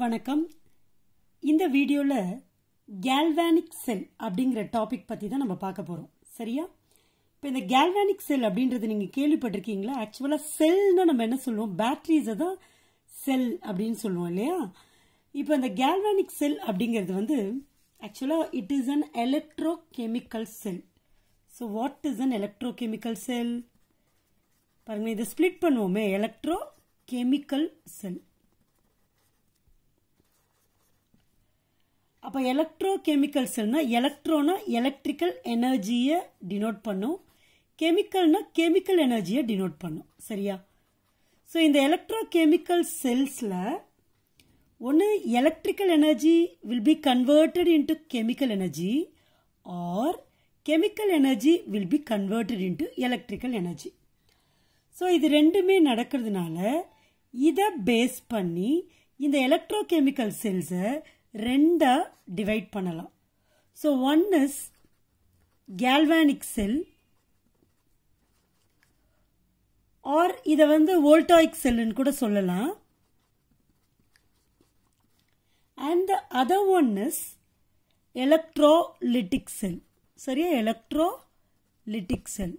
வணக்கம் இந்த வீடியோவில் கேல்வானிக் செல் அப்படிங்கிற டாபிக் பற்றி தான் நம்ம பார்க்க போகிறோம் சரியா இப்போ இந்த கேல்வானிக் செல் அப்படின்றது நீங்கள் கேள்விப்பட்டிருக்கீங்களா ஆக்சுவலாக செல்னா நம்ம என்ன சொல்லுவோம் பேட்டரிஸை தான் செல் அப்படின்னு சொல்லுவோம் இல்லையா இப்போ இந்த கேல்வானிக் செல் அப்படிங்கிறது வந்து ஆக்சுவலாக it is an electrochemical cell so what is an electrochemical cell பாருங்க இதை ஸ்பிளிட் பண்ணுவோமே எலக்ட்ரோ கெமிக்கல் செல் அப்போ எலக்ட்ரோ கெமிக்கல்ஸ்னா எலக்ட்ரோனா எலக்ட்ரிக்கல் எனர்ஜியை டினோட் பண்ணும் கெமிக்கல்னா கெமிக்கல் எனர்ஜியை டினோட் பண்ணும் சரியா ஸோ இந்த எலக்ட்ரோ கெமிக்கல் செல்ஸில் ஒன்று electrical energy will be converted into chemical energy or chemical energy will be converted into electrical energy so இது ரெண்டுமே நடக்கிறதுனால இதை பேஸ் பண்ணி இந்த எலக்ட்ரோ கெமிக்கல் செல்ஸை ரெண்டை டிவைட் பண்ணலாம் so one is galvanic cell or இதை வந்து வோல்டாயிக் செல்லுன்னு கூட சொல்லலாம் and the other one is electrolytic cell சரியா எலக்ட்ரோலிட்டிக் செல்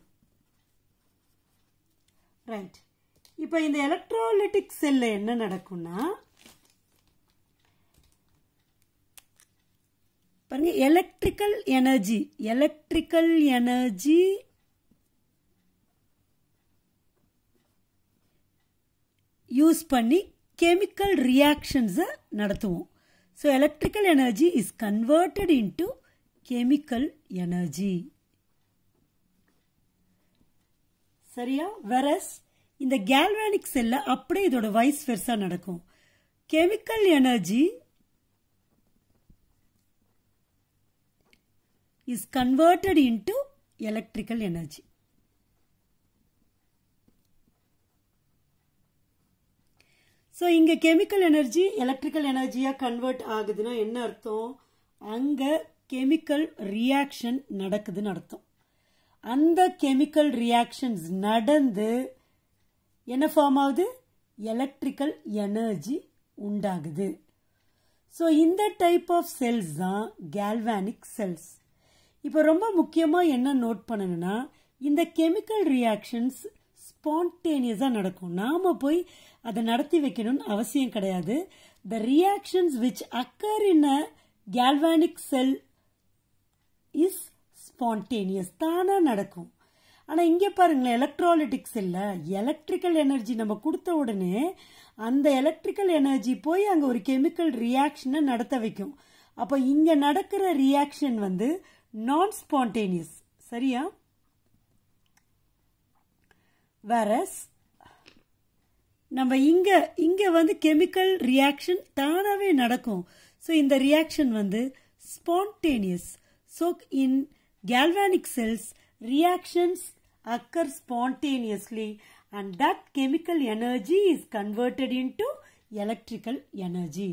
ரைட் இப்போ இந்த எலக்ட்ரோலிட்டிக் செல்லில் என்ன நடக்கும்னா பாருங்க electrical energy electrical energy use பண்ணி கெமிக்கல் ரியாக்ஷன்ஸை நடத்துவோம் so electrical energy is converted into chemical energy சரியா வெரஸ் இந்த கேல்வானிக் செல்ல அப்படியே இதோட வைஸ் பெருசாக நடக்கும் chemical energy is converted into electrical energy so இங்கே கெமிக்கல் எனர்ஜி எலக்ட்ரிக்கல் எனர்ஜியாக கன்வெர்ட் ஆகுதுன்னா என்ன அர்த்தம் அங்கே கெமிக்கல் ரியாக்ஷன் நடக்குதுன்னு அர்த்தம் அந்த கெமிக்கல் ரியாக்ஷன்ஸ் நடந்து என்ன ஃபார்ம் ஆகுது எலக்ட்ரிக்கல் எனர்ஜி உண்டாகுது ஸோ இந்த டைப் ஆஃப் செல்ஸ் தான் கேல்வானிக் செல்ஸ் இப்போ ரொம்ப முக்கியமாக என்ன நோட் பண்ணணும்னா இந்த கெமிக்கல் ரியாக்ஷன்ஸ் ஸ்பான்டேனியஸாக நடக்கும் நாம் போய் அதை நடத்தி வைக்கணும்னு அவசியம் கிடையாது the reactions which occur in a galvanic cell is spontaneous தானா நடக்கும் ஆனால் இங்கே பாருங்களேன் எலக்ட்ராலிட்டிக்ஸ் இல்லை எலக்ட்ரிக்கல் எனர்ஜி நம்ம கொடுத்த உடனே அந்த எலக்ட்ரிக்கல் எனர்ஜி போய் அங்கே ஒரு கெமிக்கல் ரியாக்ஷனை நடத்த வைக்கும் அப்போ இங்கே நடக்கிற ரியாக்ஷன் வந்து நான் ஸ்பான்டேனியஸ் சரியா வேற நம்ம இங்கே இங்கே வந்து கெமிக்கல் ரியாக்ஷன் தானாகவே நடக்கும் ஸோ இந்த ரியாக்ஷன் வந்து spontaneous so in galvanic cells reactions occur spontaneously and that chemical energy is converted into electrical energy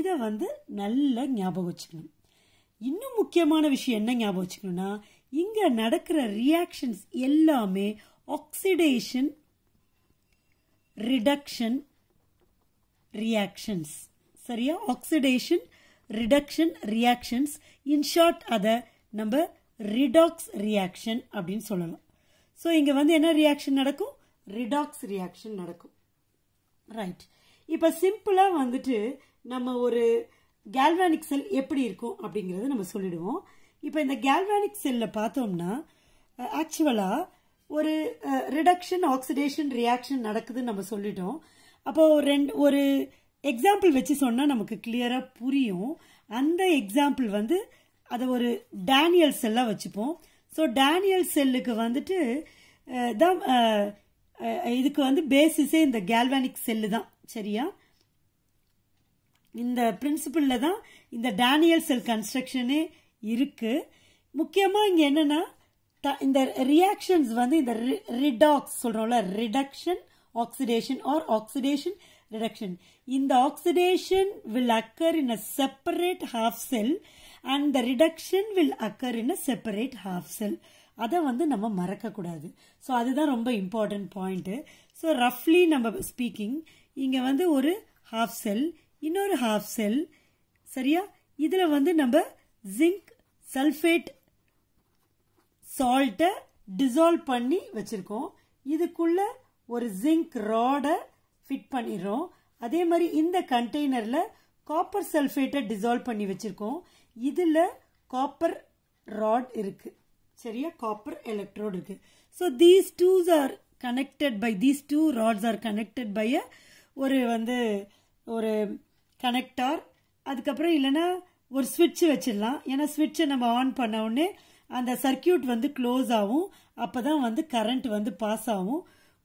இதை வந்து நல்ல ஞாபகம் வச்சுக்கணும் இன்னும் முக்கியமான விஷயம் என்ன ஞாபகம் வச்சுக்கணும்னா இங்கே நடக்கிற ரியாக்ஷன்ஸ் எல்லாமே ஆக்சிடேஷன் ரிடக்ஷன் ரியாக்ஷன்ஸ் சரியா ஆக்சிடேஷன் ரிடக்ஷன் ரியாக்ஷன்ஸ் இன்ஷார்ட் அதை நம்ம ரிடாக்ஸ் ரியாக்ஷன் அப்படின்னு சொல்லலாம் ஸோ இங்கே வந்து என்ன ரியாக்ஷன் நடக்கும் ரிடாக்ஸ் ரியாக்ஷன் நடக்கும் ரைட் இப்போ சிம்பிளாக வந்துட்டு நம்ம ஒரு கேல்வானிக் செல் எப்படி இருக்கும் அப்படிங்கிறத நம்ம சொல்லிடுவோம் இப்போ இந்த கேல்வானிக் செல்லில் பார்த்தோம்னா ஆக்சுவலாக ஒரு ரிடக்ஷன் ஆக்சிடேஷன் ரியாக்ஷன் நடக்குதுன்னு நம்ம சொல்லிட்டோம் அப்போது ரெண்டு ஒரு எக்ஸாம்பிள் வச்சு சொன்னால் நமக்கு கிளியராக புரியும் அந்த எக்ஸாம்பிள் வந்து அதை ஒரு டேனியல் செல்லாக வச்சுப்போம் ஸோ டேனியல் செல்லுக்கு வந்துட்டு தான் இதுக்கு வந்து பேசிஸே இந்த கேல்வானிக் செல்லு தான் சரியா இந்த பிரின்சிபிளில் தான் இந்த டேனியல் செல் கன்ஸ்ட்ரக்ஷனே இருக்குது முக்கியமாக இங்கே என்னென்னா த இந்த ரியாக்ஷன்ஸ் வந்து இந்த ரிடாக்ஸ் சொல்கிறோம்ல reduction oxidation or oxidation reduction இந்த oxidation will occur in a separate half cell and the reduction will occur in a separate half cell அதை வந்து நம்ம மறக்கக்கூடாது ஸோ அதுதான் ரொம்ப இம்பார்ட்டன்ட் பாயிண்ட்டு ஸோ ரஃப்லி நம்ம ஸ்பீக்கிங் இங்கே வந்து ஒரு ஹாஃப் செல் இன்னொரு ஹாஃப் செல் சரியா இதில் வந்து நம்ம ஜிங்க் சல்ஃபேட் சால்ட்டை டிசால்வ் பண்ணி வச்சுருக்கோம் இதுக்குள்ள ஒரு ஜிங்க் ராடை ஃபிட் பண்ணிடுறோம் அதே மாதிரி இந்த கண்டெய்னரில் காப்பர் சல்ஃபேட்டை டிசால்வ் பண்ணி வச்சுருக்கோம் இதில் காப்பர் ராட் இருக்குது சரியா காப்பர் எலக்ட்ரோட் இருக்குது so these twos are connected by these two rods are connected by ஒரு வந்து ஒரு கனெக்டார் அதுக்கப்புறம் இல்லைன்னா ஒரு ஸ்விட்ச் வச்சிடலாம் ஏன்னா சுவிட்சை நம்ம ஆன் பண்ண உடனே அந்த சர்க்கியூட் வந்து க்ளோஸ் ஆகும் அப்போ தான் வந்து கரண்ட் வந்து பாஸ் ஆகும்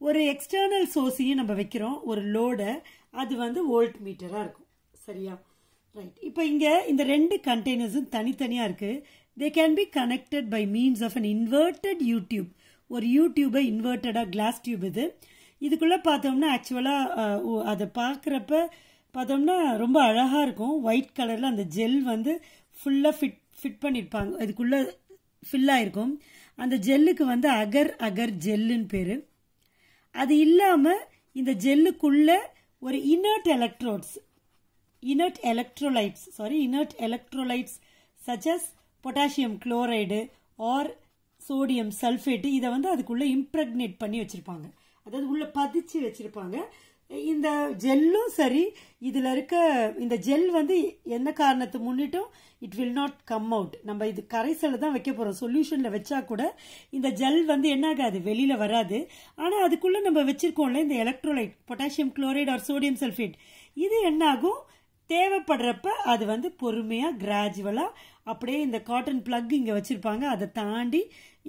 ஒரு எக்ஸ்டர்னல் சோர்ஸையும் நம்ம வைக்கிறோம் ஒரு லோடை அது வந்து வோல்ட் மீட்டராக இருக்கும் சரியா ரைட் இப்போ இங்கே இந்த ரெண்டு கண்டெய்னர்ஸும் தனித்தனியாக இருக்குது they can be connected by means of an inverted U tube ஒரு யூடியூபை இன்வெர்டடாக கிளாஸ் டியூப் இது இதுக்குள்ளே பார்த்தோம்னா ஆக்சுவலாக அதை பார்க்குறப்ப பார்த்தோம்னா ரொம்ப அழகாக இருக்கும் ஒயிட் கலரில் அந்த ஜெல் வந்து ஃபுல்லாக ஃபிட் ஃபிட் பண்ணியிருப்பாங்க அதுக்குள்ளே ஃபில்லாக இருக்கும் அந்த ஜெல்லுக்கு வந்து அகர் அகர் ஜெல்லுன்னு பேர் அது இல்லாமல் இந்த ஜெல்லுக்குள்ளே ஒரு inert electrodes inert electrolytes sorry inert electrolytes such as potassium chloride or sodium sulphate இதை வந்து அதுக்குள்ளே இம்ப்ரெக்னேட் பண்ணி வச்சுருப்பாங்க அதாவது உள்ளே பதிச்சு வச்சுருப்பாங்க இந்த ஜெல்லும் சரி இதில் இருக்க இந்த ஜெல் வந்து என்ன காரணத்தை முன்னிட்டும் it will not come out நம்ம இது கரைசலில் தான் வைக்க போகிறோம் சொல்யூஷனில் வச்சா கூட இந்த ஜெல் வந்து என்னாகாது வெளியில் வராது ஆனால் அதுக்குள்ளே நம்ம வச்சுருக்கோம்ல இந்த electrolyte potassium chloride or sodium sulphate இது என்னாகும் தேவைப்படுறப்ப அது வந்து பொறுமையாக கிராஜுவலாக அப்படியே இந்த காட்டன் பிளக் இங்கே வச்சுருப்பாங்க அதை தாண்டி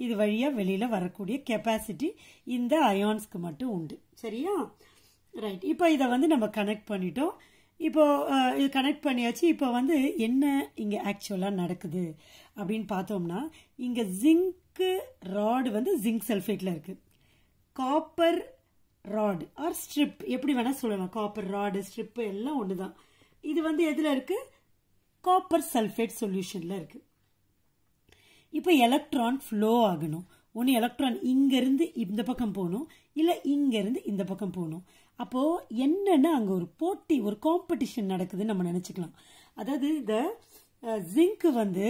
இது வழியாக வெளியில் வரக்கூடிய கெப்பாசிட்டி இந்த அயான்ஸ்க்கு மட்டும் உண்டு சரியா ரைட் இப்போ இதை வந்து நம்ம கனெக்ட் பண்ணிட்டோம் இப்போது இது கனெக்ட் பண்ணியாச்சு இப்போ வந்து என்ன இங்கே ஆக்சுவலாக நடக்குது அப்படின்னு பார்த்தோம்னா இங்கே ஜிங்க்கு ராடு வந்து ஜிங்க் சல்ஃபேட்டில் இருக்குது காப்பர் ராடு ஆர் ஸ்ட்ரிப் எப்படி வேணால் சொல்லலாம் காப்பர் ராடு ஸ்ட்ரிப்பு எல்லாம் ஒன்று தான் இது வந்து எதில் இருக்குது காப்பர் சல்ஃபேட் சொல்யூஷனில் இருக்குது இப்போ எலக்ட்ரான் ஃப்ளோ ஆகணும் ஒன்று எலக்ட்ரான் இங்கேருந்து இந்த பக்கம் போகணும் இல்லை இங்கேருந்து இந்த பக்கம் போகணும் அப்போது என்னென்னா அங்கே ஒரு போட்டி ஒரு காம்படிஷன் நடக்குதுன்னு நம்ம நினச்சிக்கலாம் அதாவது இந்த ஜிங்க்கு வந்து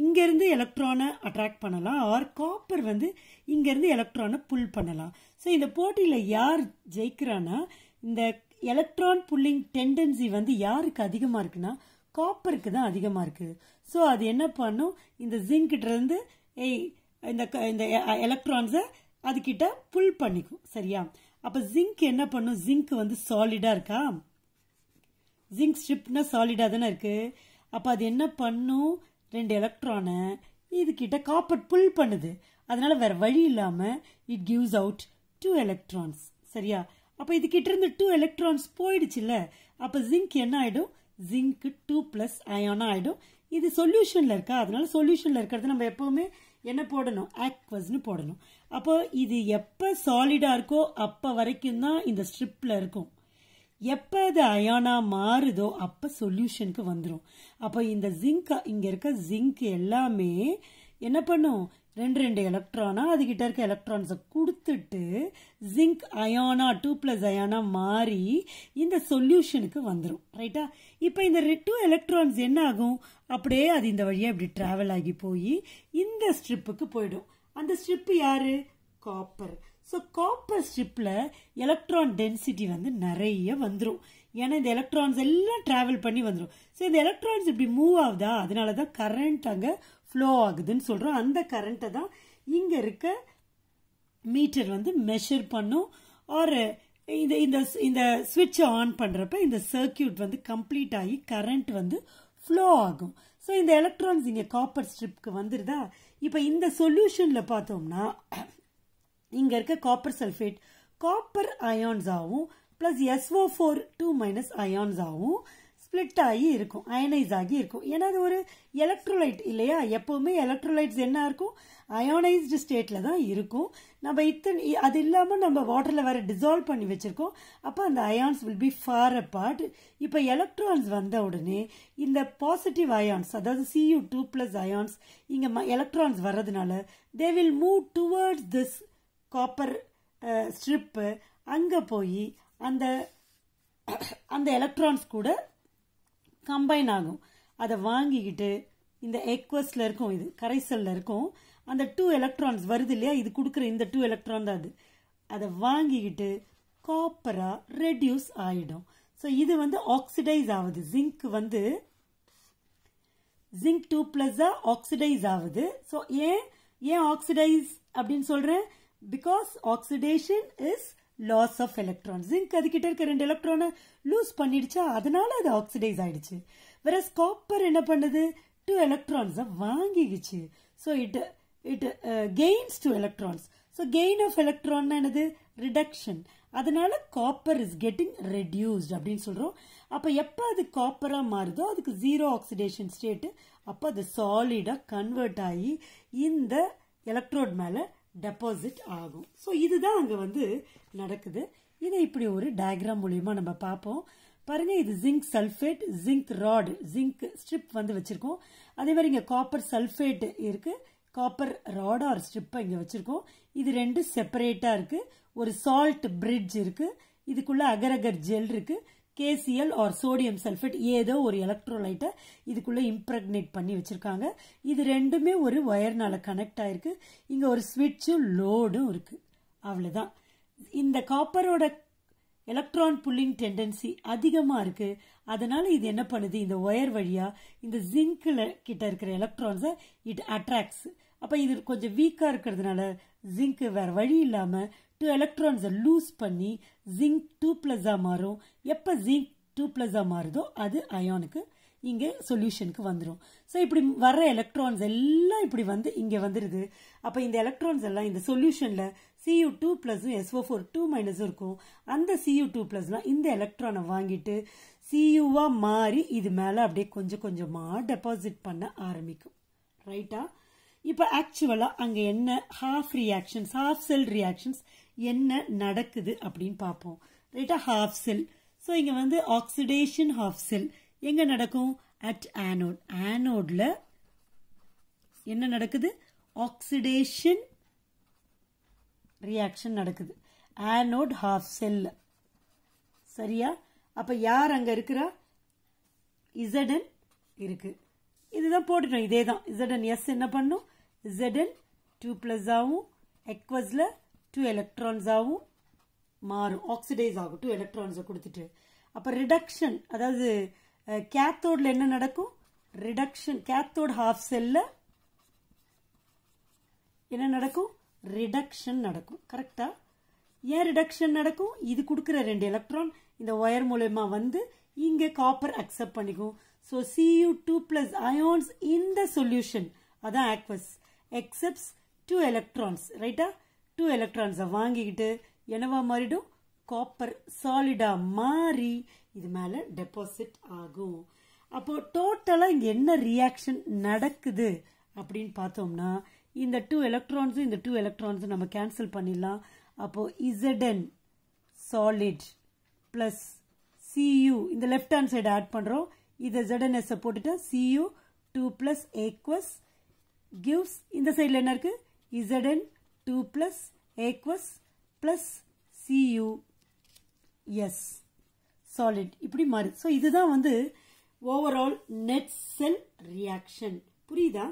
இங்கேருந்து எலக்ட்ரானை அட்ராக்ட் பண்ணலாம் ஆர் காப்பர் வந்து இங்கேருந்து எலக்ட்ரானை புல் பண்ணலாம் ஸோ இந்த போட்டியில் யார் ஜெயிக்கிறான்னா இந்த எலக்ட்ரான் புல்லிங் டெண்டன்சி வந்து யாருக்கு அதிகமாக இருக்குன்னா காப்பருக்கு தான் அதிகமாக இருக்குது ஸோ அது என்ன பண்ணும் இந்த ஜிங்கிட்டேருந்து ஏய் இந்த இந்த எலக்ட்ரான்ஸை அதுக்கிட்ட புல் பண்ணிக்கும் சரியா அப்போ ஜிங்க் என்ன பண்ணும் ஜிங்க் வந்து சாலிடாக இருக்கா ஜிங்க் ஸ்ட்ரிப்னா சாலிடாக தானே இருக்குது அப்போ அது என்ன பண்ணும் ரெண்டு எலக்ட்ரானை இதுக்கிட்ட காப்பர் புல் பண்ணுது அதனால் வேறு வழி இல்லாமல் it gives out two electrons சரியா அப்போ கிட்ட இருந்து டூ எலக்ட்ரான்ஸ் போயிடுச்சுல்ல அப்போ ஜிங்க் என்ன ஆகிடும் ஜிங்க் டூ ப்ளஸ் அயோனா ஆகிடும் இது சொல்யூஷனில் இருக்கா அதனால சொல்யூஷனில் இருக்கிறது நம்ம எப்போவுமே என்ன போடணும் ஆக்வஸ்னு போடணும் அப்போ இது எப்போ சாலிடாக இருக்கோ அப்போ வரைக்கும் தான் இந்த ஸ்ட்ரிப்பில் இருக்கும் எப்போ அது அயானாக மாறுதோ அப்போ சொல்யூஷனுக்கு வந்துடும் அப்போ இந்த ஜிங்க் இங்கே இருக்க ஜிங்க் எல்லாமே என்ன பண்ணும் ரெண்டு ரெண்டு எலக்ட்ரானா அதுகிட்ட இருக்க எலக்ட்ரான்ஸை கொடுத்துட்டு ஜிங்க் அயானா டூ ப்ளஸ் அயானா மாறி இந்த சொல்யூஷனுக்கு வந்துடும் ரைட்டா இப்போ இந்த டூ எலக்ட்ரான்ஸ் என்ன ஆகும் அப்படியே அது இந்த வழியாக இப்படி ட்ராவல் ஆகி போய் இந்த ஸ்ட்ரிப்புக்கு போயிடும் அந்த ஸ்ட்ரிப்பு யாரு காப்பர் ஸோ காப்பர் ஷிப்பில் எலக்ட்ரான் டென்சிட்டி வந்து நிறைய வந்துடும் ஏன்னா இந்த எலக்ட்ரான்ஸ் எல்லாம் ட்ராவல் பண்ணி வந்துடும் ஸோ இந்த எலக்ட்ரான்ஸ் இப்படி மூவ் ஆகுதா அதனால தான் கரண்ட் அங்கே ஃப்ளோ ஆகுதுன்னு சொல்கிறோம் அந்த கரண்ட்டை தான் இங்கே இருக்க மீட்டர் வந்து மெஷர் பண்ணும் ஒரு இந்த இந்த இந்த சுவிட்சை ஆன் பண்ணுறப்ப இந்த சர்க்கியூட் வந்து கம்ப்ளீட் ஆகி கரண்ட் வந்து ஃப்ளோ ஆகும் ஸோ இந்த எலக்ட்ரான்ஸ் இங்கே காப்பர் ஸ்ட்ரிப்க்கு வந்துருதா இப்போ இந்த சொல்யூஷனில் பார்த்தோம்னா இங்கே இருக்க காப்பர் சல்ஃபேட் காப்பர் அயான்ஸ் ஆகும் plus SO four two minus ions ஆகும் ஸ்பிளிட் ஆகி இருக்கும் அயனைஸ் ஆகி இருக்கும் ஏன்னா அது ஒரு எலக்ட்ரோலைட் இல்லையா எப்போவுமே எலக்ட்ரோலைட்ஸ் என்ன இருக்கும் அயோனைஸ்டு ஸ்டேட்டில் தான் இருக்கும் நம்ம இத்தனை அது இல்லாமல் நம்ம வாட்டரில் வேறு டிசால்வ் பண்ணி வச்சுருக்கோம் அப்போ அந்த அயான்ஸ் வில் பி ஃபார் அ பார்ட் இப்போ எலக்ட்ரான்ஸ் வந்த உடனே இந்த பாசிட்டிவ் அயான்ஸ் அதாவது சியூ டூ ப்ளஸ் அயான்ஸ் இங்கே எலக்ட்ரான்ஸ் வர்றதுனால they will move towards this copper strip அங்கே போய் அந்த அந்த எலக்ட்ரான்ஸ் கூட கம்பைன் ஆகும் அதை வாங்கிக்கிட்டு இந்த எக்வஸ்டில் இருக்கும் இது கரைசலில் இருக்கும் அந்த டூ எலக்ட்ரான்ஸ் வருது இல்லையா இது கொடுக்குற இந்த டூ எலக்ட்ரான் தான் அது அதை வாங்கிக்கிட்டு காப்பராக ரெடியூஸ் ஆகிடும் ஸோ இது வந்து ஆக்சிடைஸ் ஆகுது ஜிங்க் வந்து ஜிங்க் டூ ப்ளஸ்ஸாக ஆக்சிடைஸ் ஆகுது ஸோ ஏன் ஏன் ஆக்சிடைஸ் அப்படின்னு சொல்கிறேன் because oxidation is loss of electron zinc அதுக்கிட்ட இருக்க ரெண்டு எலக்ட்ரானை லூஸ் பண்ணிடுச்சா அதனால அது ஆக்சிடைஸ் ஆயிடுச்சு வேற காப்பர் என்ன பண்ணுது டூ எலக்ட்ரான்ஸை வாங்கிக்கிச்சு so it it gains two electrons so gain of electron என்னது ரிடக்ஷன் அதனால காப்பர் இஸ் கெட்டிங் ரெடியூஸ்ட் அப்படின்னு சொல்கிறோம் அப்போ எப்போ அது காப்பராக மாறுதோ அதுக்கு ஜீரோ ஆக்சிடேஷன் ஸ்டேட்டு அப்போ அது சாலிடாக கன்வெர்ட் ஆகி இந்த எலக்ட்ரோட் மேலே டெபாசிட் ஆகும் ஸோ இதுதான் அங்கே வந்து நடக்குது இதை இப்படி ஒரு டயக்ராம் மூலியமாக நம்ம பார்ப்போம் பாருங்க இது zinc sulphate zinc rod zinc strip வந்து வச்சிருக்கோம் அதே மாதிரி இங்கே காப்பர் சல்ஃபேட் இருக்கு காப்பர் ராட் ஸ்ட்ரிப்பை இங்கே வச்சிருக்கோம் இது ரெண்டு செப்பரேட்டாக இருக்கு ஒரு சால்ட் பிரிட்ஜ் இருக்கு இதுக்குள்ள அகரகர் ஜெல் இருக்குது கேசிஎல் ஆர் சோடியம் சல்ஃபேட் ஏதோ ஒரு எலக்ட்ரோலைட்டை இதுக்குள்ளே இம்ப்ரெக்னேட் பண்ணி வச்சுருக்காங்க இது ரெண்டுமே ஒரு ஒயர்னால் கனெக்ட் ஆகிருக்கு இங்கே ஒரு ஸ்விட்சும் லோடும் இருக்குது அவ்வளோதான் இந்த காப்பரோட எலக்ட்ரான் புல்லிங் டெண்டன்சி அதிகமாக இருக்குது அதனால் இது என்ன பண்ணுது இந்த ஒயர் வழியாக இந்த ஜிங்கில் கிட்ட இருக்கிற எலக்ட்ரான்ஸை இட் அட்ராக்ட்ஸ் அப்போ இது கொஞ்சம் வீக்காக இருக்கிறதுனால ஜிங்க்கு வேறு வழி இல்லாமல் டூ எலக்ட்ரான்ஸை லூஸ் பண்ணி ஜிங்க் டூ ப்ளஸ்ஸாக மாறும் எப்போ ஜிங்க் டூ ப்ளஸ்ஸாக மாறுதோ அது அயோனுக்கு இங்கே சொல்யூஷனுக்கு வந்துடும் ஸோ இப்படி வர்ற எலக்ட்ரான்ஸ் எல்லாம் இப்படி வந்து இங்கே வந்துடுது அப்போ இந்த எலக்ட்ரான்ஸ் எல்லாம் இந்த சொல்யூஷனில் சியு டூ ப்ளஸும் எஸ்ஓ ஃபோர் டூ மைனஸும் இருக்கும் அந்த சியு டூ ப்ளஸ்லாம் இந்த எலக்ட்ரானை வாங்கிட்டு சியூவாக மாறி இது மேலே அப்படியே கொஞ்சம் கொஞ்சமாக டெபாசிட் பண்ண ஆரம்பிக்கும் ரைட்டா இப்போ ஆக்சுவலாக அங்கே என்ன half reactions half cell reactions என்ன நடக்குது அப்படின்னு பார்ப்போம் ரைட்டா ஹாஃப் செல் ஸோ இங்கே வந்து ஆக்சிடேஷன் ஹாஃப் செல் எங்கே நடக்கும் அட் ஆனோட் ஆனோட்ல என்ன நடக்குது ஆக்சிடேஷன் ரியாக்ஷன் நடக்குது ஆனோட் ஹாஃப் செல் சரியா அப்போ யார் அங்கே இருக்கிறா இசடன் இருக்கு இதுதான் போட்டுட்டோம் இதே தான் இசடன் எஸ் என்ன பண்ணும் ZN 2 ಪ್ಲಸ್ ಆವು எக்வஸில் டூ எலக்ட்ரான்ஸாகவும் மாறும் ஆக்சிடைஸ் ஆகும் டூ எலக்ட்ரான்ஸை கொடுத்துட்டு அப்போ ரிடக்ஷன் அதாவது கேத்தோடில் என்ன நடக்கும் ரிடக்ஷன் கேத்தோட் ஹாஃப் செல்லில் என்ன நடக்கும் ரிடக்ஷன் நடக்கும் கரெக்டா ஏன் ரிடக்ஷன் நடக்கும் இது கொடுக்குற ரெண்டு எலக்ட்ரான் இந்த ஒயர் மூலயமா வந்து இங்கே காப்பர் அக்செப்ட் பண்ணிக்கும் so CU two plus ions இந்த சொல்யூஷன் அதான் ஆக்வஸ் accepts two electrons ரைட்டா ah, two electrons வாங்கிக்கிட்டு என்னவா மாறிடும் காப்பர் சாலிடா மாறி இது மேல டெபாசிட் ஆகும் அப்போ டோட்டலா இங்க என்ன ரியாக்ஷன் நடக்குது அப்படின்னு பார்த்தோம்னா இந்த டூ எலக்ட்ரான்ஸும் இந்த டூ எலக்ட்ரான்ஸும் நம்ம கேன்சல் பண்ணிடலாம் அப்போ இசடன் சாலிட் பிளஸ் சியு இந்த லெஃப்ட் ஹேண்ட் சைடு ஆட் பண்ணுறோம் இதை ஜெடன்எஸ்ஸை போட்டுட்டா CU two plus aqueous gives இந்த சைடில் என்ன இருக்கு ZN two plus aqueous plus CU S solid இப்படி மாறு ஸோ இதுதான் வந்து ஓவரால் நெட் செல் ரியாக்ஷன் புரியுதா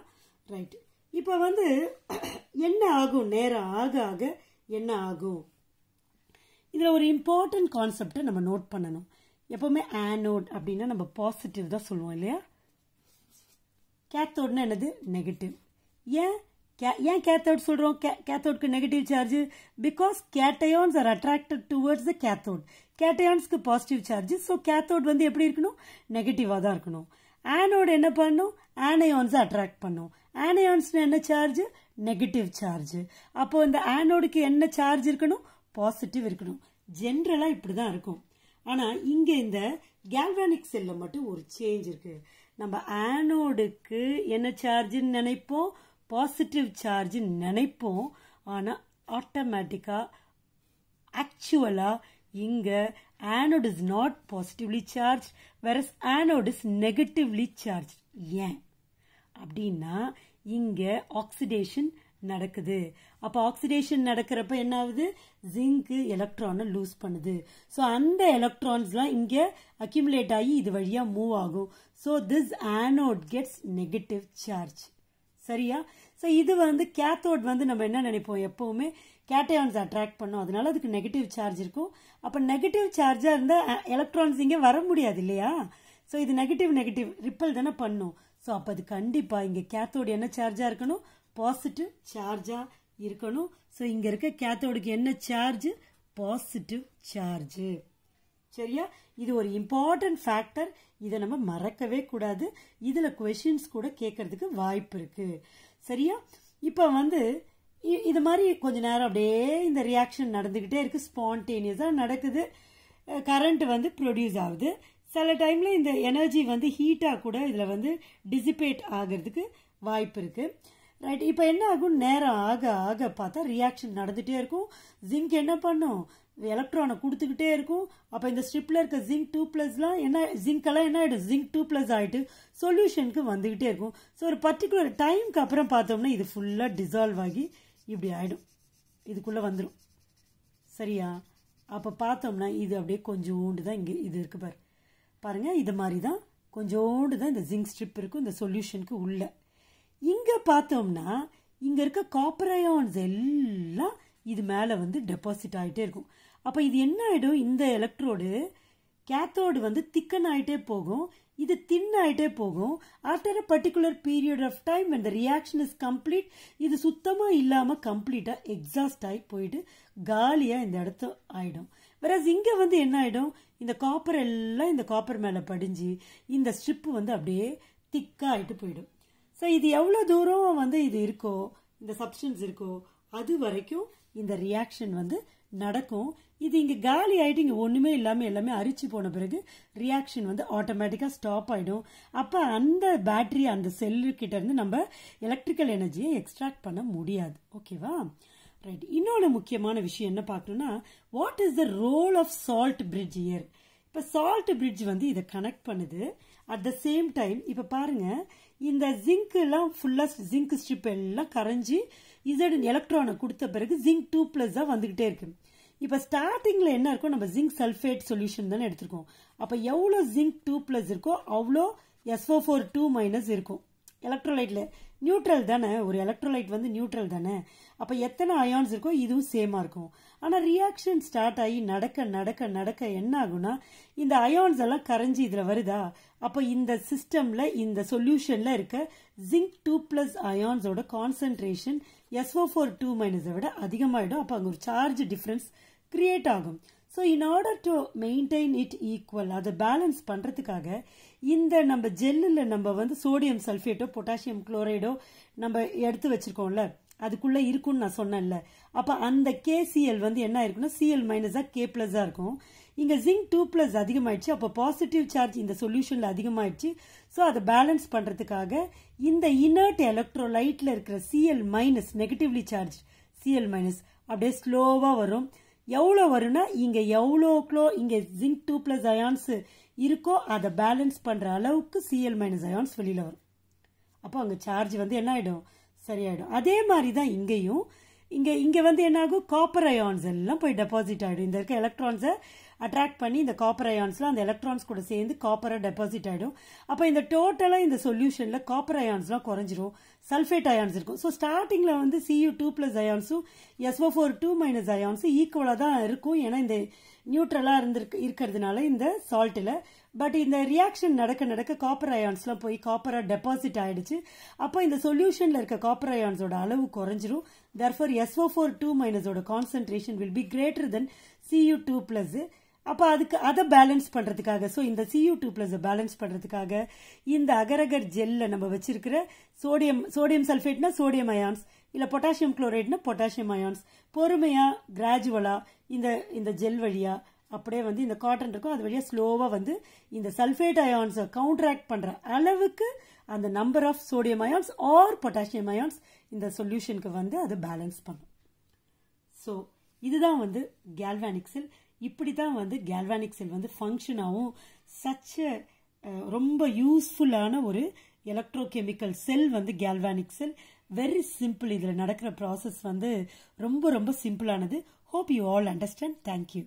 ரைட் இப்போ வந்து என்ன ஆகும் நேரம் ஆக ஆக என்ன ஆகும் இதில் ஒரு இம்பார்ட்டன்ட் கான்செப்டை நம்ம நோட் பண்ணணும் எப்போவுமே ஆனோட் அப்படின்னா நம்ம பாசிட்டிவ் தான் சொல்லுவோம் இல்லையா கேத்தோட்னா என்னது நெகட்டிவ் ஏன் ஏன் கேத்தோட் சொல்கிறோம் கே கேத்தோட்க்கு negative charge because cations are attracted towards the cathode கேட்டயான்ஸ்க்கு பாசிட்டிவ் சார்ஜ் ஸோ கேத்தோட் வந்து எப்படி இருக்கணும் நெகட்டிவாக தான் இருக்கணும் ஆனோடு என்ன பண்ணும் ஆனயான்ஸை அட்ராக்ட் பண்ணும் ஆனயான்ஸ்னு என்ன சார்ஜ் நெகட்டிவ் சார்ஜ் அப்போது இந்த ஆனோடுக்கு என்ன சார்ஜ் இருக்கணும் பாசிட்டிவ் இருக்கணும் ஜென்ரலாக இப்படி தான் இருக்கும் ஆனால் இங்கே இந்த கேல்வானிக் செல்லில் மட்டும் ஒரு சேஞ்ச் இருக்குது நம்ம ஆனோடுக்கு என்ன சார்ஜ்னு நினைப்போம் பாசிட்டிவ் சார்ஜ் நினைப்போம் ஆனால் ஆட்டோமேட்டிக்காக ஆக்சுவலாக இங்கே anode is not positively charge whereas anode is negatively charge ஏன் அப்படின்னா இங்கே ஆக்சிடேஷன் நடக்குது அப்போ ஆக்சிடேஷன் நடக்கிறப்ப என்ன ஆகுது ஜிங்க்கு எலக்ட்ரானை லூஸ் பண்ணுது ஸோ அந்த எலக்ட்ரான்ஸ்லாம் இங்கே அக்யூமுலேட் ஆகி இது வழியாக மூவ் ஆகும் so this anode gets negative charge சரியா ஸோ இது வந்து கேத்தோட் வந்து நம்ம என்ன நினைப்போம் எப்போவுமே கேட்டயான்ஸ் அட்ராக்ட் பண்ணும் அதனால அதுக்கு நெகட்டிவ் சார்ஜ் இருக்கும் அப்போ நெகட்டிவ் சார்ஜாக இருந்தால் எலக்ட்ரான்ஸ் இங்கே வர முடியாது இல்லையா ஸோ இது நெகட்டிவ் நெகட்டிவ் ரிப்பல் தானே பண்ணும் ஸோ அப்போ அது கண்டிப்பாக இங்கே கேத்தோடு என்ன சார்ஜாக இருக்கணும் பாசிட்டிவ் சார்ஜாக இருக்கணும் ஸோ இங்கே இருக்க கேத்தோடுக்கு என்ன சார்ஜ் பாசிட்டிவ் சார்ஜு சரியா இது ஒரு இம்பார்ட்டன்ட் ஃபேக்டர் இதை நம்ம மறக்கவே கூடாது இதில் கொஷின்ஸ் கூட கேட்கறதுக்கு வாய்ப்பு இருக்கு சரியா இப்போ வந்து இது மாதிரி கொஞ்ச நேரம் அப்படியே இந்த ரியாக்ஷன் நடந்துக்கிட்டே இருக்கு ஸ்பான்டேனியஸாக நடக்குது கரண்ட் வந்து ப்ரொடியூஸ் ஆகுது சில டைமில் இந்த எனர்ஜி வந்து ஹீட்டாக கூட இதில் வந்து டிசிபேட் ஆகிறதுக்கு வாய்ப்பு இருக்குது ரைட் இப்போ என்ன ஆகும் நேரம் ஆக ஆக பார்த்தா ரியாக்ஷன் நடந்துகிட்டே இருக்கும் ஜிங்க் என்ன பண்ணும் எலக்ட்ரானை கொடுத்துக்கிட்டே இருக்கும் அப்போ இந்த ஸ்ட்ரிப்பில் இருக்க ஜிங்க் டூ ப்ளஸ்லாம் என்ன ஜிங்க்கெல்லாம் என்ன ஆகிடும் ஜிங்க் டூ ப்ளஸ் ஆகிட்டு சொல்யூஷனுக்கு வந்துக்கிட்டே இருக்கும் ஸோ ஒரு பர்டிகுலர் டைமுக்கு அப்புறம் பார்த்தோம்னா இது ஃபுல்லாக டிசால்வ் ஆகி இப்படி ஆகிடும் இதுக்குள்ளே வந்துடும் சரியா அப்போ பார்த்தோம்னா இது அப்படியே கொஞ்சோண்டு தான் இங்கே இது இருக்குது பாரு பாருங்கள் இது மாதிரி தான் கொஞ்சோண்டு தான் இந்த ஜிங்க் ஸ்ட்ரிப் இருக்கும் இந்த சொல்யூஷனுக்கு உள்ள இங்கே பார்த்தோம்னா இங்கே இருக்க காப்பர் அயான்ஸ் எல்லாம் இது மேலே வந்து டெபாசிட் ஆகிட்டே இருக்கும் அப்போ இது என்ன ஆகிடும் இந்த எலக்ட்ரோடு கேத்தோடு வந்து திக்கன் ஆகிட்டே போகும் இது தின் ஆகிட்டே போகும் after a particular period of time and reaction is complete இது சுத்தமாக இல்லாமல் கம்ப்ளீட்டாக எக்ஸாஸ்ட் ஆகி போயிட்டு காலியாக இந்த இடத்த ஆகிடும் வேறஸ் இங்கே வந்து என்ன ஆகிடும் இந்த காப்பர் எல்லாம் இந்த காப்பர் மேலே படிஞ்சு இந்த ஸ்ட்ரிப்பு வந்து அப்படியே திக்காக ஆகிட்டு போயிடும் ஸோ இது எவ்வளோ தூரம் வந்து இது இருக்கோ இந்த சப்ஸ்டன்ஸ் இருக்கோ அது வரைக்கும் இந்த ரியாக்ஷன் வந்து நடக்கும் இது இங்கே காலி ஆகிட்டு இங்கே ஒன்றுமே இல்லாமல் எல்லாமே அரிச்சு போன பிறகு ரியாக்ஷன் வந்து ஆட்டோமேட்டிக்காக ஸ்டாப் ஆகிடும் அப்போ அந்த பேட்டரி அந்த கிட்ட இருந்து நம்ம எலக்ட்ரிக்கல் எனர்ஜியை எக்ஸ்ட்ராக்ட் பண்ண முடியாது ஓகேவா ரைட் இன்னொரு முக்கியமான விஷயம் என்ன பார்க்கணும்னா what is the role of salt bridge here இப்போ சால்ட் பிரிட்ஜ் வந்து இதை கனெக்ட் பண்ணுது அட் த சேம் டைம் இப்போ பாருங்க இந்த ஜிங்க் எல்லாம் ஃபுல்லாக ஜிங்க் ஸ்ட்ரிப் எல்லாம் கரைஞ்சி இசட் எலக்ட்ரானை கொடுத்த பிறகு ஜிங்க் டூ பிளஸ் தான் வந்துகிட்டே இருக்கு இப்போ ஸ்டார்டிங்கில் என்ன இருக்கோ நம்ம ஜிங்க் சல்ஃபேட் சொல்யூஷன் தானே எடுத்திருக்கோம் அப்போ எவ்வளோ ஜிங்க் டூ ப்ளஸ் இருக்கோ அவ்வளோ எஸ்ஓ ஃபோர் டூ மைனஸ் இருக்கும் எலக்ட்ரோலைட்டில் நியூட்ரல் தானே ஒரு எலக்ட்ரோலைட் வந்து நியூட்ரல் தானே அப்போ எத்தனை அயான்ஸ் இருக்கோ இதுவும் சேமாக இருக்கும் ஆனால் ரியாக்ஷன் ஸ்டார்ட் ஆகி நடக்க நடக்க நடக்க என்ன ஆகும்னா இந்த அயான்ஸ் எல்லாம் கரைஞ்சி இதில் வருதா அப்போ இந்த சிஸ்டமில் இந்த சொல்யூஷனில் இருக்க ஜிங்க் டூ ப்ளஸ் அயான்ஸோட கான்சன்ட்ரேஷன் எஸ்ஓ ஃபோர் டூ மைனஸை விட அதிகமாகிடும் அப்போ அங்கே ஒரு சார்ஜ் டிஃப்ரென்ஸ் கிரியேட் ஆகும் so in order to maintain it equal அதை பேலன்ஸ் பண்ணுறதுக்காக இந்த நம்ம ஜெல்லில் நம்ம வந்து சோடியம் சல்ஃபேட்டோ பொட்டாசியம் குளோரைடோ நம்ம எடுத்து வச்சுருக்கோம்ல அதுக்குள்ளே இருக்கும்னு நான் சொன்னேன்ல அப்போ அந்த கேசிஎல் வந்து என்ன ஆயிருக்குன்னா சிஎல் மைனஸாக கே ப்ளஸாக இருக்கும் இங்கே ஜிங்க் டூ ப்ளஸ் அதிகமாயிடுச்சு அப்போ பாசிட்டிவ் சார்ஜ் இந்த சொல்யூஷனில் அதிகமாயிடுச்சு ஸோ அதை பேலன்ஸ் பண்ணுறதுக்காக இந்த இனர்ட் எலக்ட்ரோலைட்டில் இருக்கிற CL minus negatively charge CL minus அப்படியே ஸ்லோவாக வரும் எவ்வளோ வரும்னா இங்கே எவ்வளோ இங்கே ஜிங்க் டூ ப்ளஸ் அயான்ஸ் இருக்கோ அதை பேலன்ஸ் பண்ணுற அளவுக்கு சிஎல் மைனஸ் அயான்ஸ் வெளியில் வரும் அப்போ அங்கே சார்ஜ் வந்து என்ன ஆகிடும் சரியாயிடும் அதே மாதிரி தான் இங்கேயும் இங்கே இங்கே வந்து என்னாகும் காப்பர் அயான்ஸ் எல்லாம் போய் டெபாசிட் ஆகிடும் இந்த இருக்க எலக்ட்ரான்ஸை அட்ராக்ட் பண்ணி இந்த காப்பர் அயான்ஸில் அந்த எலக்ட்ரான்ஸ் கூட சேர்ந்து காப்பரை டெபாசிட் ஆகிடும் அப்போ இந்த டோட்டலாக இந்த சொல்யூஷனில் காப்பர் அயான்ஸ்லாம் குறைஞ்சிரும் சல்ஃபேட் அயான்ஸ் இருக்கும் ஸோ ஸ்டார்டிங்கில் வந்து சியூ டூ ப்ளஸ் அயான்ஸும் எஸ்ஓ ஃபோர் டூ மைனஸ் அயான்ஸும் ஈக்குவலாக தான் இருக்கும் ஏன்னா இந்த நியூட்ரலாக இருந்திருக்கு இருக்கிறதுனால இந்த சால்ட்டில் பட் இந்த ரியாக்ஷன் நடக்க நடக்க காப்பர் அயான்ஸ்லாம் போய் காப்பராக டெபாசிட் ஆகிடுச்சு அப்போ இந்த சொல்யூஷனில் இருக்க காப்பர் அயான்ஸோட அளவு குறைஞ்சிரும் தெர்ஃபர் எஸ்ஓ ஃபோர் டூ மைனஸோட concentration will be greater than CU two plus அப்போ அதுக்கு அதை பேலன்ஸ் பண்ணுறதுக்காக ஸோ இந்த சியூ டூ பிளஸ் பேலன்ஸ் பண்ணுறதுக்காக இந்த அகரகர் ஜெல்ல நம்ம வச்சிருக்கிற சோடியம் சோடியம் சல்ஃபேட்னா சோடியம் அயான்ஸ் இல்லை பொட்டாசியம் குளோரைட்னா பொட்டாசியம் அயான்ஸ் பொறுமையாக கிராஜுவலா இந்த இந்த ஜெல் வழியாக அப்படியே வந்து இந்த காட்டன் இருக்கும் அது வழியாக ஸ்லோவாக வந்து இந்த சல்ஃபேட் அயான்ஸை கவுண்டராக்ட் பண்ணுற அளவுக்கு அந்த number of sodium ions or potassium ions இந்த சொல்யூஷனுக்கு வந்து அதை பேலன்ஸ் பண்ணும் ஸோ இதுதான் வந்து கேல்வானிக்ஸில் இப்படி தான் வந்து கேல்வானிக் செல் வந்து ஃபங்க்ஷனாகவும் சச்ச ரொம்ப யூஸ்ஃபுல்லான ஒரு எலக்ட்ரோ கெமிக்கல் செல் வந்து கேல்வானிக் செல் வெரி சிம்பிள் இதில் நடக்கிற ப்ராசஸ் வந்து ரொம்ப ரொம்ப சிம்பிளானது hope you all understand thank you